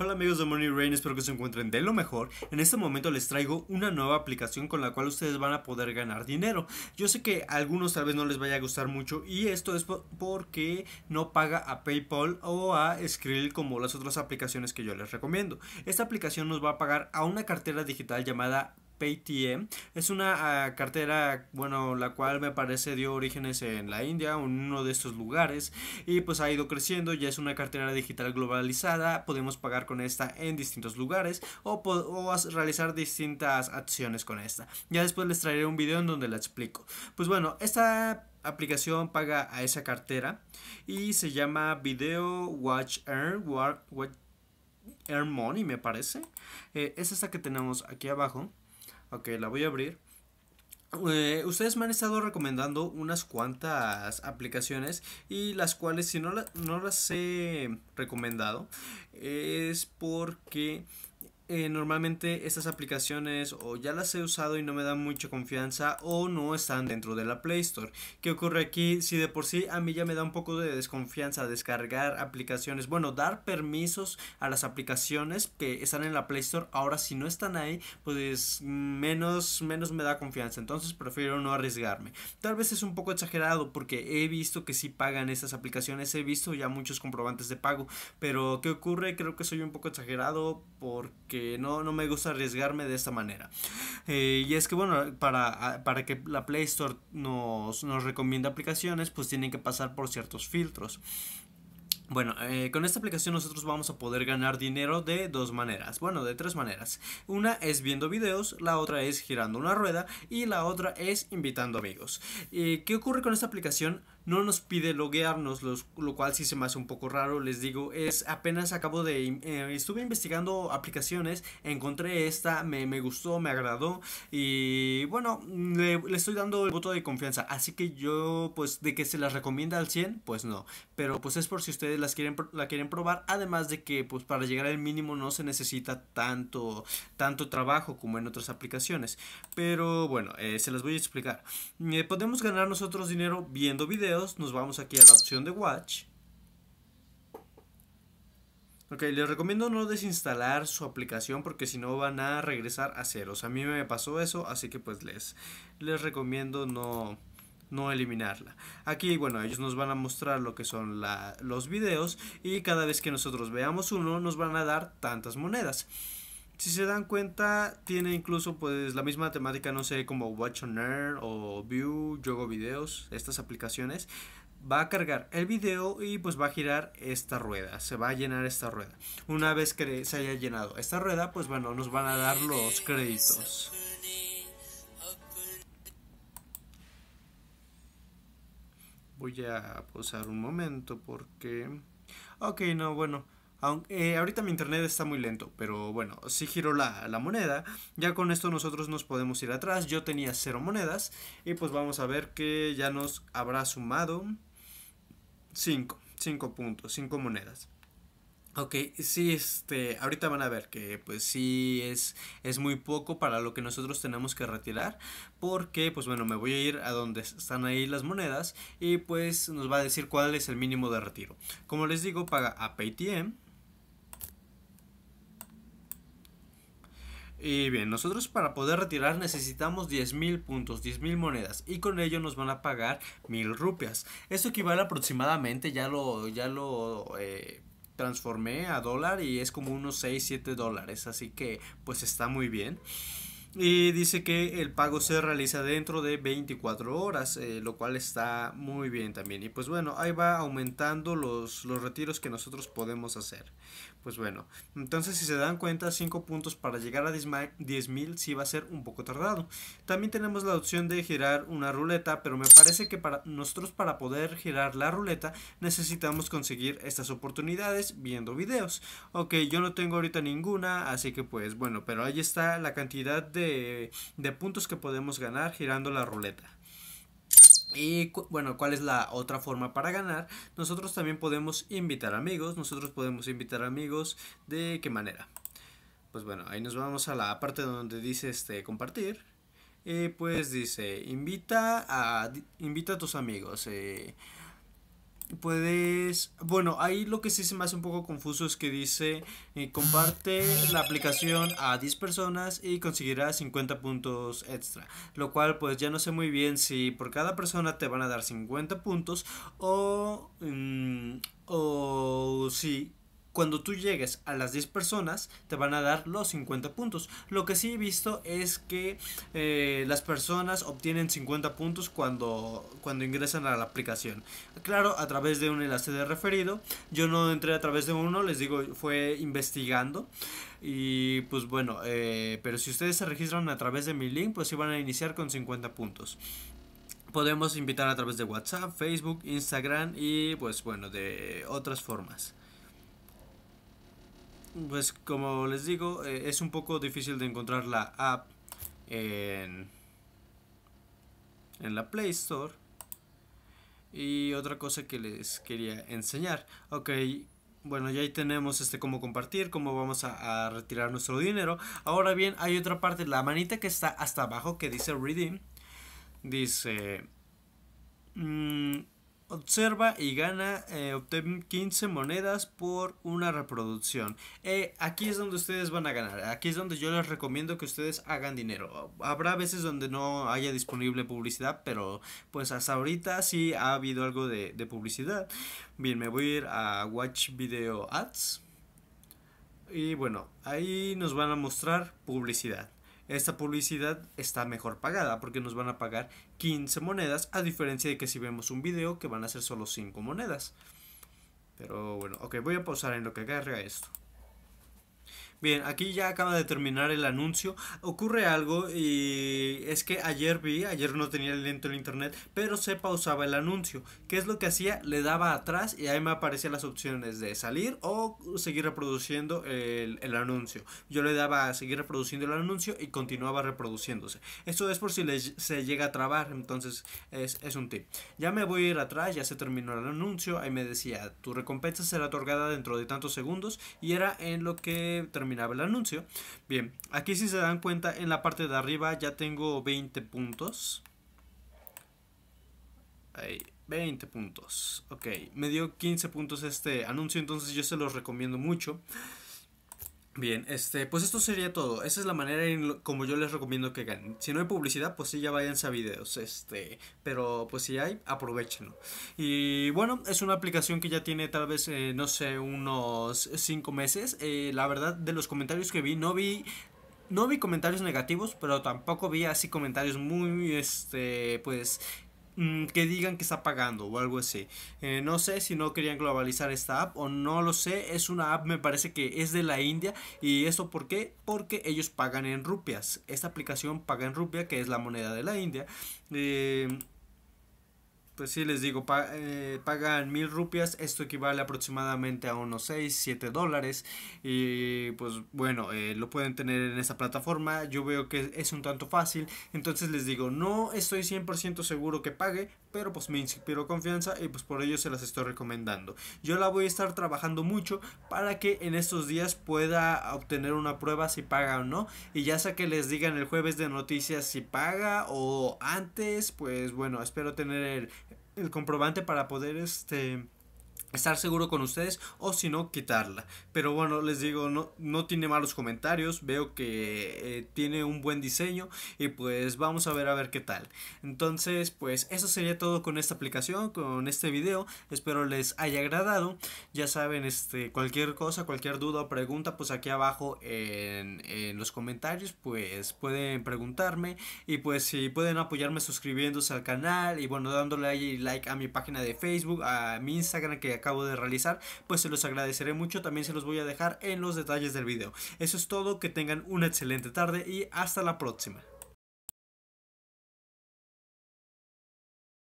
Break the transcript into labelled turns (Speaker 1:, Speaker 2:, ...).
Speaker 1: Hola amigos de Money Rain, espero que se encuentren de lo mejor. En este momento les traigo una nueva aplicación con la cual ustedes van a poder ganar dinero. Yo sé que a algunos tal vez no les vaya a gustar mucho y esto es porque no paga a PayPal o a Skrill como las otras aplicaciones que yo les recomiendo. Esta aplicación nos va a pagar a una cartera digital llamada Paytm. Es una ah, cartera, bueno, la cual me parece dio orígenes en la India, en uno de estos lugares, y pues ha ido creciendo, ya es una cartera digital globalizada, podemos pagar con esta en distintos lugares o, realizar distintas acciones con esta. Ya después les traeré un video en donde la explico. Pues bueno, esta aplicación paga a esa cartera y se llama Video Watch Earn, Watch Earn Money me parece. Eh, es esta que tenemos aquí abajo. Ok, la voy a abrir. Eh, ustedes me han estado recomendando unas cuantas aplicaciones y las cuales si no, no las he recomendado es porque eh, normalmente estas aplicaciones o ya las he usado y no me dan mucha confianza o no están dentro de la Play Store. ¿Qué ocurre aquí? Si de por sí a mí ya me da un poco de desconfianza descargar aplicaciones, bueno, dar permisos a las aplicaciones que están en la Play Store, ahora si no están ahí, pues menos, menos me da confianza, entonces prefiero no arriesgarme. Tal vez es un poco exagerado porque he visto que si pagan estas aplicaciones, he visto ya muchos comprobantes de pago, pero ¿qué ocurre? Creo que soy un poco exagerado porque no, me gusta arriesgarme de esta manera. Eh, y es que bueno, para, que la Play Store nos, nos recomienda aplicaciones, pues tienen que pasar por ciertos filtros. Bueno, eh, con esta aplicación nosotros vamos a poder ganar dinero de dos maneras, bueno, de tres maneras. Una es viendo videos, la otra es girando una rueda y la otra es invitando amigos. Eh, ¿Qué ocurre con esta aplicación? no nos pide loguearnos, lo cual sí se me hace un poco raro, les digo, es apenas acabo de, eh, estuve investigando aplicaciones, encontré esta, me, gustó, me agradó y bueno, le, estoy dando el voto de confianza, así que yo pues de que se las recomienda al 100, pues no, pero pues es por si ustedes las quieren, la quieren probar, además de que pues para llegar al mínimo no se necesita tanto, tanto trabajo como en otras aplicaciones, pero bueno, eh, se las voy a explicar. Eh, podemos ganar nosotros dinero viendo videos, nos vamos aquí a la opción de Watch. Ok, les recomiendo no desinstalar su aplicación porque si no van a regresar a ceros. A mí me pasó eso, así que pues les, les recomiendo no, eliminarla. Aquí, bueno, ellos nos van a mostrar lo que son los videos y cada vez que nosotros veamos uno nos van a dar tantas monedas si se dan cuenta, tiene incluso pues la misma temática, no sé, como Watch on Air o View, Juego Videos, estas aplicaciones. Va a cargar el video y pues va a girar esta rueda, se va a llenar esta rueda. Una vez que se haya llenado esta rueda, pues bueno, nos van a dar los créditos. Voy a pausar un momento porque... Ok, no, bueno. Eh, ahorita mi internet está muy lento, pero bueno, si giro la, moneda. Ya con esto nosotros nos podemos ir atrás. Yo tenía cero monedas. Y pues vamos a ver que ya nos habrá sumado 5. 5 puntos, 5 monedas. Ok, sí, este, ahorita van a ver que pues sí es, es muy poco para lo que nosotros tenemos que retirar porque pues bueno, me voy a ir a donde están ahí las monedas y pues nos va a decir cuál es el mínimo de retiro. Como les digo, paga a Paytm, Y bien, nosotros para poder retirar necesitamos 10.000 puntos, 10.000 monedas y con ello nos van a pagar 1.000 rupias. Esto equivale aproximadamente, ya lo, ya lo eh, transformé a dólar y es como unos 6, 7 dólares, así que pues está muy bien. Y dice que el pago se realiza dentro de 24 horas, eh, lo cual está muy bien también. Y pues bueno, ahí va aumentando los, los retiros que nosotros podemos hacer. Pues bueno, entonces si se dan cuenta, 5 puntos para llegar a 10.000 sí va a ser un poco tardado. También tenemos la opción de girar una ruleta, pero me parece que para nosotros para poder girar la ruleta necesitamos conseguir estas oportunidades viendo videos. Ok, yo no tengo ahorita ninguna, así que pues bueno, pero ahí está la cantidad de de, puntos que podemos ganar girando la ruleta. Y bueno, ¿cuál es la otra forma para ganar? Nosotros también podemos invitar amigos. Nosotros podemos invitar amigos. ¿De qué manera? Pues bueno, ahí nos vamos a la parte donde dice este compartir. Y pues dice, invita a, invita a tus amigos. Eh, puedes bueno ahí lo que sí se me hace un poco confuso es que dice eh, comparte la aplicación a 10 personas y conseguirás 50 puntos extra lo cual pues ya no sé muy bien si por cada persona te van a dar 50 puntos o mm, o si cuando tú llegues a las 10 personas, te van a dar los 50 puntos. Lo que sí he visto es que eh, las personas obtienen 50 puntos cuando, cuando ingresan a la aplicación. Claro, a través de un enlace de referido. Yo no entré a través de uno, les digo, fue investigando. Y pues bueno, eh, pero si ustedes se registran a través de mi link, pues sí van a iniciar con 50 puntos. Podemos invitar a través de WhatsApp, Facebook, Instagram y pues bueno, de otras formas. Pues como les digo, eh, es un poco difícil de encontrar la app en, en la Play Store. Y otra cosa que les quería enseñar. Ok, bueno, ya ahí tenemos este cómo compartir, cómo vamos a, retirar nuestro dinero. Ahora bien, hay otra parte, la manita que está hasta abajo que dice reading Dice... Mm, Observa y gana, eh, obtén 15 monedas por una reproducción. Eh, aquí es donde ustedes van a ganar. Aquí es donde yo les recomiendo que ustedes hagan dinero. Habrá veces donde no haya disponible publicidad, pero pues hasta ahorita sí ha habido algo de, de publicidad. Bien, me voy a ir a Watch Video Ads. Y bueno, ahí nos van a mostrar publicidad esta publicidad está mejor pagada porque nos van a pagar 15 monedas a diferencia de que si vemos un video que van a ser solo 5 monedas. Pero bueno, ok, voy a pausar en lo que agarra esto. Bien, aquí ya acaba de terminar el anuncio. Ocurre algo y es que ayer vi, ayer no tenía lento el internet, pero se pausaba el anuncio. ¿Qué es lo que hacía? Le daba atrás y ahí me aparecían las opciones de salir o seguir reproduciendo el, anuncio. Yo le daba a seguir reproduciendo el anuncio y continuaba reproduciéndose. Esto es por si se llega a trabar, entonces es, es un tip. Ya me voy a ir atrás, ya se terminó el anuncio, ahí me decía, tu recompensa será otorgada dentro de tantos segundos y era en lo que terminó miraba el anuncio. Bien, aquí si se dan cuenta en la parte de arriba ya tengo 20 puntos. Ahí, 20 puntos. Ok, me dio 15 puntos este anuncio, entonces yo se los recomiendo mucho. Bien, este, pues esto sería todo. Esa es la manera en como yo les recomiendo que ganen. Si no hay publicidad, pues sí ya váyanse a videos, este, pero pues si hay, aprovechenlo. Y bueno, es una aplicación que ya tiene tal vez, eh, no sé, unos 5 meses. Eh, la verdad, de los comentarios que vi, no vi no vi comentarios negativos, pero tampoco vi así comentarios muy, este, pues, Mm, que digan que está pagando o algo así. Eh, no sé si no querían globalizar esta app o no lo sé. Es una app, me parece que es de la India. ¿Y eso por qué? Porque ellos pagan en rupias. Esta aplicación paga en rupia, que es la moneda de la India. Eh, pues sí les digo, eh, pagan mil rupias, esto equivale aproximadamente a unos 6, 7 dólares y pues bueno, eh, lo pueden tener en esa plataforma, yo veo que es un tanto fácil, entonces les digo, no estoy 100% seguro que pague, pero pues me inspiró confianza y pues por ello se las estoy recomendando. Yo la voy a estar trabajando mucho para que en estos días pueda obtener una prueba si paga o no y ya sea que les digan el jueves de noticias si paga o antes, pues bueno, espero tener el el comprobante para poder este estar seguro con ustedes o si no quitarla pero bueno les digo no, no tiene malos comentarios veo que eh, tiene un buen diseño y pues vamos a ver a ver qué tal entonces pues eso sería todo con esta aplicación con este video espero les haya agradado ya saben este cualquier cosa cualquier duda o pregunta pues aquí abajo en, en los comentarios pues pueden preguntarme y pues si pueden apoyarme suscribiéndose al canal y bueno dándole like a mi página de facebook a mi instagram que acabo de realizar, pues se los agradeceré mucho. También se los voy a dejar en los detalles del video. Eso es todo, que tengan una excelente tarde y hasta la próxima.